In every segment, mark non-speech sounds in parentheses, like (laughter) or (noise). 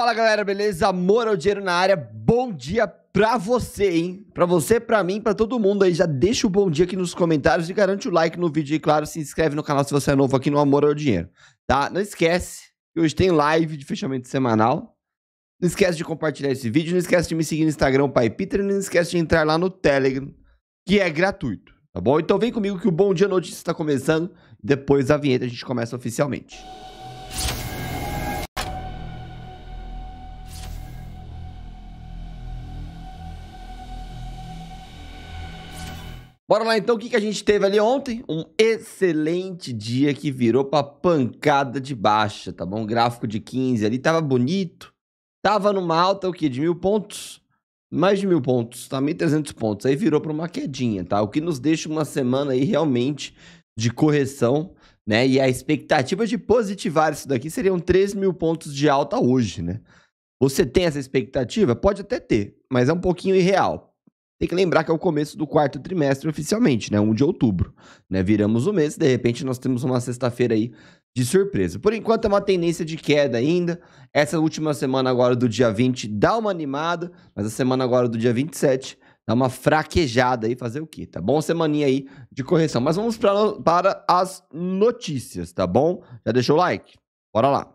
Fala galera, beleza? Amor ao Dinheiro na área. Bom dia pra você, hein? Pra você, pra mim, pra todo mundo aí. Já deixa o bom dia aqui nos comentários e garante o like no vídeo e, claro, se inscreve no canal se você é novo aqui no Amor ao Dinheiro, tá? Não esquece que hoje tem live de fechamento semanal. Não esquece de compartilhar esse vídeo, não esquece de me seguir no Instagram, Pai Peter, não esquece de entrar lá no Telegram, que é gratuito, tá bom? Então vem comigo que o Bom Dia Notícia está começando. Depois da vinheta a gente começa oficialmente. Bora lá então, o que, que a gente teve ali ontem? Um excelente dia que virou pra pancada de baixa, tá bom? O gráfico de 15 ali tava bonito, tava numa alta o quê? De mil pontos? Mais de mil pontos, tá? 1.300 pontos. Aí virou pra uma quedinha, tá? O que nos deixa uma semana aí realmente de correção, né? E a expectativa de positivar isso daqui seriam 3 mil pontos de alta hoje, né? Você tem essa expectativa? Pode até ter, mas é um pouquinho irreal. Tem que lembrar que é o começo do quarto trimestre oficialmente, né? 1 de outubro. Né? Viramos o mês, de repente nós temos uma sexta-feira aí de surpresa. Por enquanto é uma tendência de queda ainda. Essa última semana agora do dia 20 dá uma animada, mas a semana agora do dia 27 dá uma fraquejada aí, fazer o quê, tá bom? Semaninha aí de correção. Mas vamos pra, para as notícias, tá bom? Já deixou o like? Bora lá.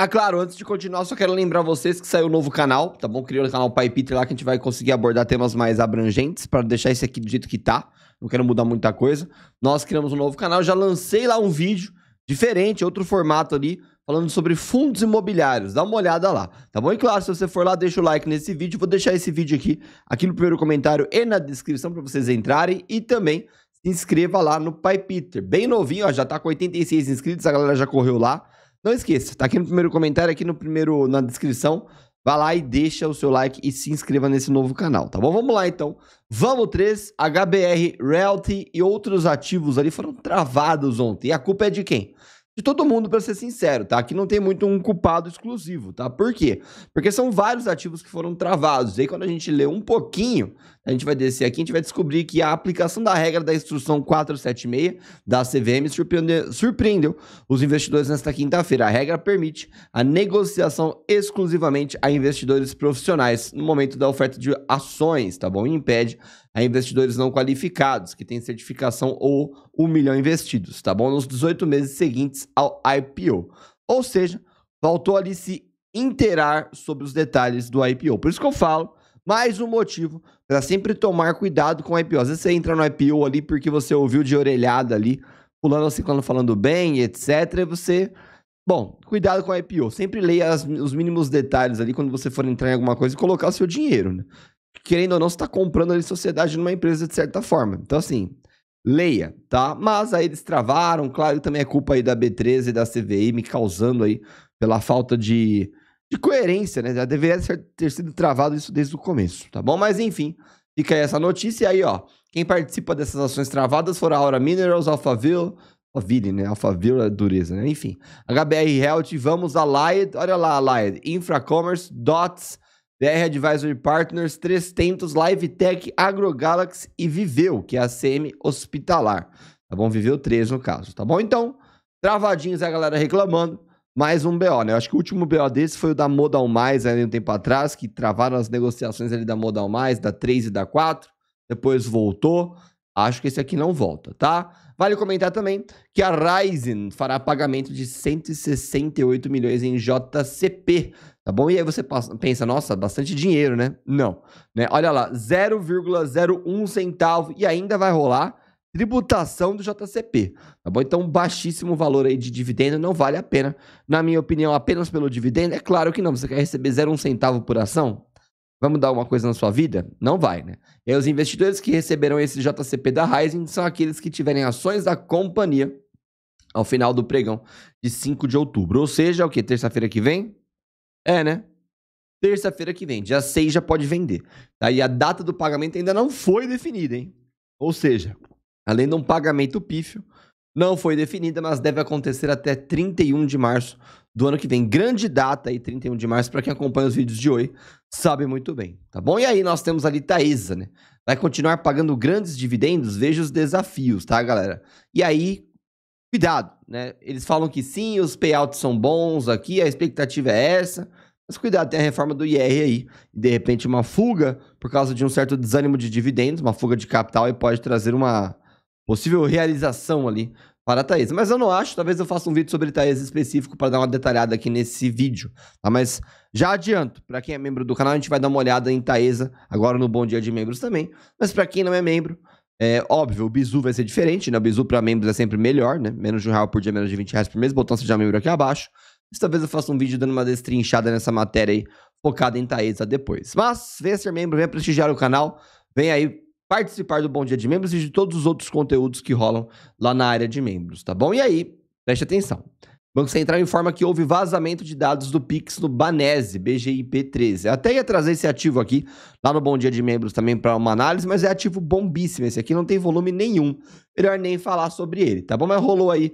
Ah, claro, antes de continuar, só quero lembrar vocês que saiu um novo canal, tá bom? Criou o canal Pai Peter lá que a gente vai conseguir abordar temas mais abrangentes para deixar esse aqui do jeito que tá. Não quero mudar muita coisa. Nós criamos um novo canal, já lancei lá um vídeo diferente, outro formato ali, falando sobre fundos imobiliários. Dá uma olhada lá, tá bom? E claro, se você for lá, deixa o like nesse vídeo. Vou deixar esse vídeo aqui, aqui no primeiro comentário e na descrição para vocês entrarem e também se inscreva lá no Pai Peter. Bem novinho, ó, já tá com 86 inscritos, a galera já correu lá. Não esqueça, tá aqui no primeiro comentário, aqui no primeiro, na descrição. Vá lá e deixa o seu like e se inscreva nesse novo canal, tá bom? Vamos lá então. Vamos 3, HBR, Realty e outros ativos ali foram travados ontem. E a culpa é de quem? de todo mundo, para ser sincero, tá? Aqui não tem muito um culpado exclusivo, tá? Por quê? Porque são vários ativos que foram travados. E aí, quando a gente lê um pouquinho, a gente vai descer aqui, a gente vai descobrir que a aplicação da regra da instrução 476 da CVM surpreendeu, surpreendeu os investidores nesta quinta-feira. A regra permite a negociação exclusivamente a investidores profissionais no momento da oferta de ações, tá bom? E impede a investidores não qualificados, que têm certificação ou um milhão investidos, tá bom? Nos 18 meses seguintes ao IPO. Ou seja, faltou ali se inteirar sobre os detalhes do IPO. Por isso que eu falo, mais um motivo para sempre tomar cuidado com o IPO. Às vezes você entra no IPO ali porque você ouviu de orelhada ali, pulando assim, quando falando bem, etc. E você. Bom, cuidado com o IPO. Sempre leia as, os mínimos detalhes ali quando você for entrar em alguma coisa e colocar o seu dinheiro, né? querendo ou não, você está comprando ali sociedade numa empresa de certa forma. Então, assim, leia, tá? Mas aí eles travaram, claro, também é culpa aí da B13 e da CVI causando aí pela falta de, de coerência, né? Já deveria ter sido travado isso desde o começo, tá bom? Mas enfim, fica aí essa notícia e aí, ó. Quem participa dessas ações travadas foram a Aura Minerals, Alphaville, Alphaville, né? Alphaville é dureza, né? Enfim, HBR Health, vamos a Lied, olha lá a Infracommerce, Dots, BR Advisory Partners, 300, LiveTech, AgroGalaxy e Viveu, que é a CM Hospitalar. Tá bom? Viveu 3 no caso, tá bom? Então, travadinhos a galera reclamando. Mais um BO, né? Eu acho que o último BO desse foi o da Modal Mais, aí um tempo atrás, que travaram as negociações ali da Modal Mais, da 3 e da 4. Depois voltou. Acho que esse aqui não volta, tá? Vale comentar também que a Ryzen fará pagamento de 168 milhões em JCP Tá bom? E aí você pensa, nossa, bastante dinheiro, né? Não. Né? Olha lá, 0,01 centavo e ainda vai rolar tributação do JCP, tá bom? Então, baixíssimo valor aí de dividendo, não vale a pena. Na minha opinião, apenas pelo dividendo, é claro que não. Você quer receber 0,1 centavo por ação? Vamos dar uma coisa na sua vida? Não vai, né? E aí, os investidores que receberão esse JCP da Rising são aqueles que tiverem ações da companhia ao final do pregão de 5 de outubro. Ou seja, o que? Terça-feira que vem? É, né? Terça-feira que vem, dia 6 já pode vender. Tá? E a data do pagamento ainda não foi definida, hein? Ou seja, além de um pagamento pífio, não foi definida, mas deve acontecer até 31 de março do ano que vem. Grande data aí, 31 de março, para quem acompanha os vídeos de hoje, sabe muito bem, tá bom? E aí nós temos ali Thaísa, né? Vai continuar pagando grandes dividendos? Veja os desafios, tá, galera? E aí, cuidado, né? Eles falam que sim, os payouts são bons aqui, a expectativa é essa, mas cuidado, tem a reforma do IR aí. De repente, uma fuga por causa de um certo desânimo de dividendos, uma fuga de capital e pode trazer uma possível realização ali para a Thaís. Mas eu não acho, talvez eu faça um vídeo sobre Thaís específico para dar uma detalhada aqui nesse vídeo, tá? Mas já adianto, para quem é membro do canal, a gente vai dar uma olhada em Taesa agora no Bom Dia de Membros também. Mas para quem não é membro, é óbvio, o Bizu vai ser diferente, né? O Bizu para membros é sempre melhor, né? Menos de um real por dia, menos de 20 reais por mês. Botão seja membro aqui abaixo. Mas talvez eu faça um vídeo dando uma destrinchada nessa matéria aí, focada em Taesa depois. Mas venha ser membro, venha prestigiar o canal, venha aí participar do Bom Dia de Membros e de todos os outros conteúdos que rolam lá na área de membros, tá bom? E aí, preste atenção. Banco Central informa que houve vazamento de dados do Pix no Banese, BGIP13. até ia trazer esse ativo aqui lá no Bom Dia de Membros também para uma análise, mas é ativo bombíssimo. Esse aqui não tem volume nenhum. Melhor nem falar sobre ele, tá bom? Mas rolou aí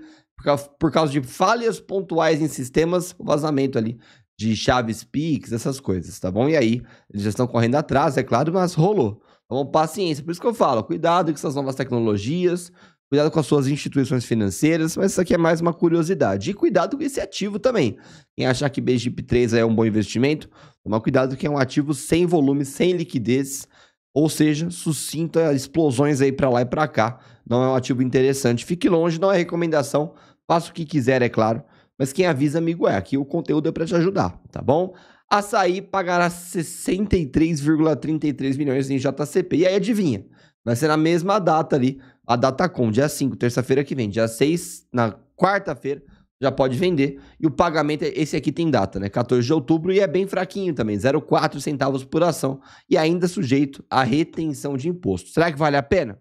por causa de falhas pontuais em sistemas, o vazamento ali de chaves Pix, essas coisas, tá bom? E aí, eles já estão correndo atrás, é claro, mas rolou. Então, paciência. Por isso que eu falo, cuidado com essas novas tecnologias cuidado com as suas instituições financeiras, mas isso aqui é mais uma curiosidade. E cuidado com esse ativo também. Quem achar que BGIP3 é um bom investimento, toma cuidado que é um ativo sem volume, sem liquidez, ou seja, sucinta é explosões aí para lá e para cá. Não é um ativo interessante. Fique longe, não é recomendação. Faça o que quiser, é claro. Mas quem avisa, amigo, é. Aqui o conteúdo é para te ajudar, tá bom? Açaí pagará 63,33 milhões em JCP. E aí, adivinha? Vai ser na mesma data ali a Datacom, dia 5, terça-feira que vem, dia 6, na quarta-feira, já pode vender. E o pagamento, é, esse aqui tem data, né? 14 de outubro e é bem fraquinho também, 0,4 centavos por ação e ainda sujeito à retenção de imposto. Será que vale a pena?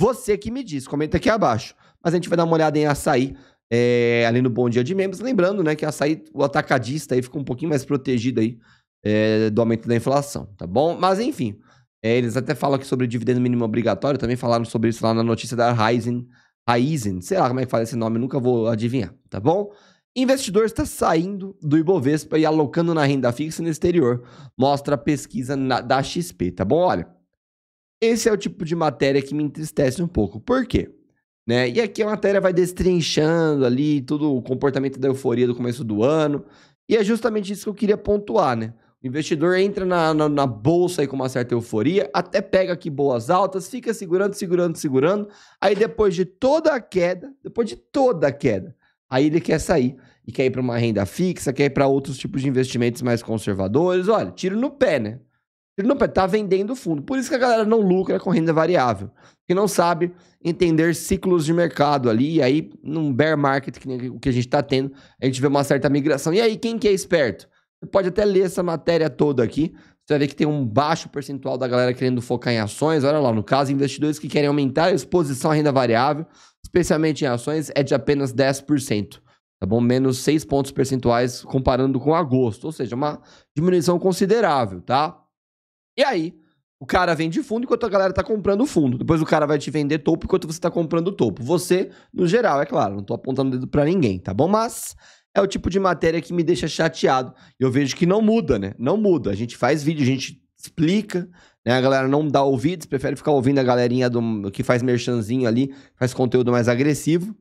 Você que me diz, comenta aqui abaixo. Mas a gente vai dar uma olhada em açaí é, ali no Bom Dia de Membros. Lembrando, né, que açaí, o atacadista aí fica um pouquinho mais protegido aí é, do aumento da inflação, tá bom? Mas enfim, é, eles até falam aqui sobre dividendo mínimo obrigatório, também falaram sobre isso lá na notícia da Raizen. Raizen, sei lá como é que fala esse nome, nunca vou adivinhar, tá bom? Investidor está saindo do Ibovespa e alocando na renda fixa no exterior, mostra a pesquisa na, da XP, tá bom? Olha, esse é o tipo de matéria que me entristece um pouco. Por quê? Né? E aqui a matéria vai destrinchando ali todo o comportamento da euforia do começo do ano. E é justamente isso que eu queria pontuar, né? O investidor entra na, na, na, bolsa aí com uma certa euforia, até pega aqui boas altas, fica segurando, segurando, segurando. Aí depois de toda a queda, depois de toda a queda, aí ele quer sair e quer ir para uma renda fixa, quer ir para outros tipos de investimentos mais conservadores. Olha, tiro no pé, né? Tiro no pé, tá vendendo fundo. Por isso que a galera não lucra com renda variável, que não sabe entender ciclos de mercado ali. E aí, num bear market que o que a gente está tendo, a gente vê uma certa migração. E aí, quem que é esperto? Você pode até ler essa matéria toda aqui. Você vai ver que tem um baixo percentual da galera querendo focar em ações. Olha lá, no caso, investidores que querem aumentar a exposição à renda variável, especialmente em ações, é de apenas 10%. Tá bom? Menos 6 pontos percentuais comparando com agosto. Ou seja, uma diminuição considerável, tá? E aí, o cara vende fundo enquanto a galera tá comprando fundo. Depois o cara vai te vender topo enquanto você tá comprando topo. Você, no geral, é claro, não tô apontando o dedo pra ninguém, tá bom? Mas é o tipo de matéria que me deixa chateado. Eu vejo que não muda, né? Não muda. A gente faz vídeo, a gente explica, né? A galera não dá ouvidos, prefere ficar ouvindo a galerinha do, que faz merchanzinho ali, faz conteúdo mais agressivo.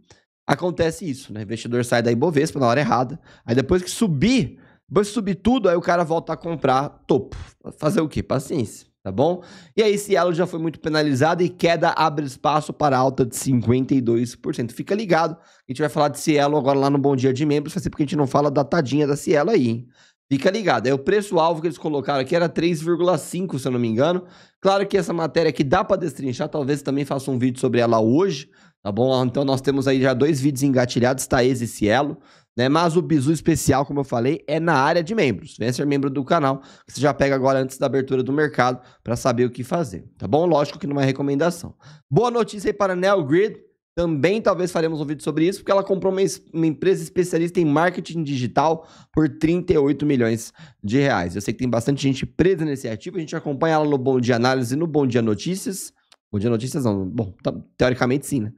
Acontece isso, né? O investidor sai da Ibovespa na hora errada. Aí depois que subir, depois que subir tudo, aí o cara volta a comprar topo. Fazer o quê? Paciência tá bom? E aí Cielo já foi muito penalizado e queda abre espaço para alta de 52%. Fica ligado, a gente vai falar de Cielo agora lá no Bom Dia de Membros, vai ser porque a gente não fala da tadinha da Cielo aí, hein? Fica ligado. É o preço-alvo que eles colocaram aqui era 3,5, se eu não me engano. Claro que essa matéria aqui dá para destrinchar, talvez também faça um vídeo sobre ela hoje, tá bom? Então nós temos aí já dois vídeos engatilhados, Thaís e Cielo, né? Mas o bizu especial, como eu falei, é na área de membros. Venha né? ser membro do canal, que você já pega agora antes da abertura do mercado para saber o que fazer, tá bom? Lógico que não é recomendação. Boa notícia aí para a Neo Grid. Também talvez faremos um vídeo sobre isso, porque ela comprou uma, uma, empresa especialista em marketing digital por 38 milhões de reais. Eu sei que tem bastante gente presa nesse ativo, a gente acompanha ela no Bom Dia Análise e no Bom Dia Notícias. Bom Dia Notícias não, bom, tá, teoricamente sim, né?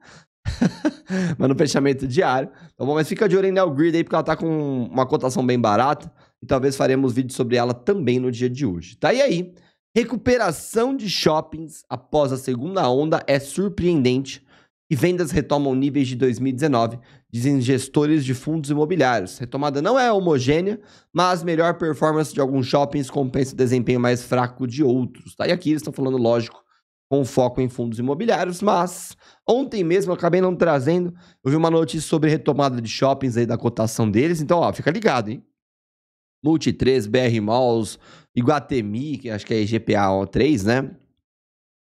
(laughs) mas no fechamento diário. Tá bom? Mas fica de olho em Neo Grid aí, porque ela tá com uma cotação bem barata. E talvez faremos vídeo sobre ela também no dia de hoje. Tá? E aí, recuperação de shoppings após a segunda onda é surpreendente e vendas retomam níveis de 2019, dizem gestores de fundos imobiliários. Retomada não é homogênea, mas melhor performance de alguns shoppings compensa o desempenho mais fraco de outros. Tá? E aqui eles estão falando, lógico, com foco em fundos imobiliários, mas ontem mesmo eu acabei não trazendo, eu vi uma notícia sobre retomada de shoppings aí da cotação deles, então ó, fica ligado, hein? Multi 3, BR Malls, Iguatemi, que acho que é IGPA 3, né?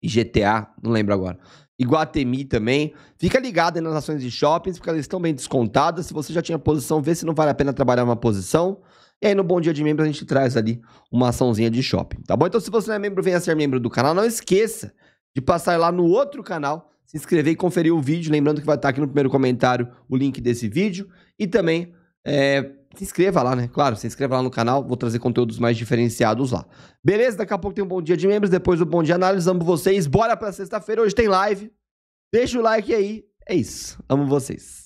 IGTA, não lembro agora. Iguatemi também. Fica ligado aí nas ações de shoppings, porque elas estão bem descontadas. Se você já tinha posição, vê se não vale a pena trabalhar uma posição. E aí no Bom Dia de Membro a gente traz ali uma açãozinha de shopping, tá bom? Então se você não é membro, venha ser membro do canal. Não esqueça de passar lá no outro canal, se inscrever e conferir o vídeo. Lembrando que vai estar aqui no primeiro comentário o link desse vídeo. E também é, se inscreva lá, né? Claro, se inscreva lá no canal, vou trazer conteúdos mais diferenciados lá. Beleza? Daqui a pouco tem um Bom Dia de Membros, depois o Bom Dia Análise. Amo vocês. Bora pra sexta-feira, hoje tem live. Deixa o like aí. É isso. Amo vocês.